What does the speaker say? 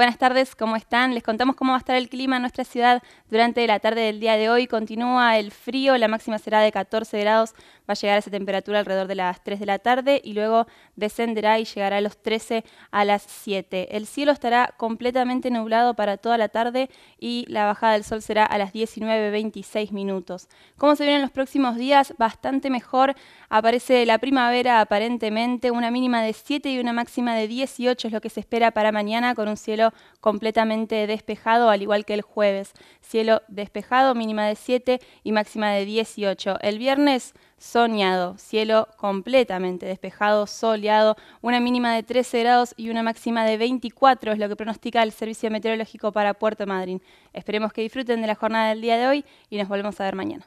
Buenas tardes, ¿cómo están? Les contamos cómo va a estar el clima en nuestra ciudad durante la tarde del día de hoy. Continúa el frío, la máxima será de 14 grados, va a llegar a esa temperatura alrededor de las 3 de la tarde y luego descenderá y llegará a los 13 a las 7. El cielo estará completamente nublado para toda la tarde y la bajada del sol será a las 19.26 minutos. ¿Cómo se vienen los próximos días? Bastante mejor. Aparece la primavera aparentemente, una mínima de 7 y una máxima de 18 es lo que se espera para mañana con un cielo completamente despejado, al igual que el jueves. Cielo despejado, mínima de 7 y máxima de 18. El viernes sol soñado, cielo completamente despejado, soleado, una mínima de 13 grados y una máxima de 24 es lo que pronostica el Servicio Meteorológico para Puerto Madryn. Esperemos que disfruten de la jornada del día de hoy y nos volvemos a ver mañana.